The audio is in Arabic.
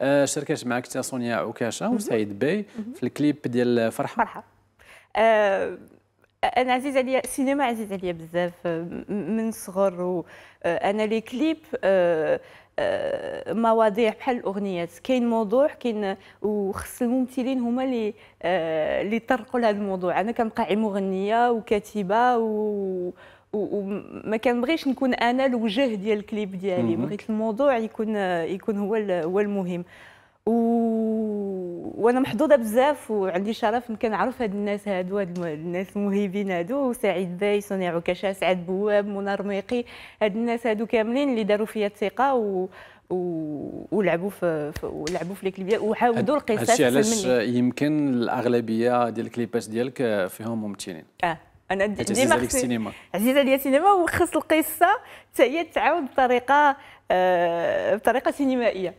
أه، شاركت معك حتى سونيا عكاشه وسعيد بي في الكليب ديال فرحه فرحه أه انا عزيز عليا السينما عزيز عليا بزاف أه، من صغر وانا أه، لي كليب أه مواضيع بحال الاغنيات كاين موضوع كاين وخص الممثلين هما اللي اللي طرقوا لهذا الموضوع انا كنبقى مغنيه وكاتبه و وما كنبغيش نكون انا الوجه ديال الكليب ديالي بغيت الموضوع يكون يكون هو هو المهم و... وانا محظوظه بزاف وعندي شرف كنعرف هاد الناس هادو هاد الناس المهيبين هادو سعيد باي صنيع عكاشة سعد بواب منى رميقي هاد الناس هادو كاملين اللي داروا فيا الثقه و... و... ولعبوا في ولعبوا في الكليبات وحاولوا القصه هادشي علاش يمكن الاغلبيه ديال الكليبات ديالك فيهم ممثلين اه انا ديما عزيزه السينما عزيزه عليا السينما وخص القصه حتى هي تعاود بطريقه آه، بطريقه سينمائيه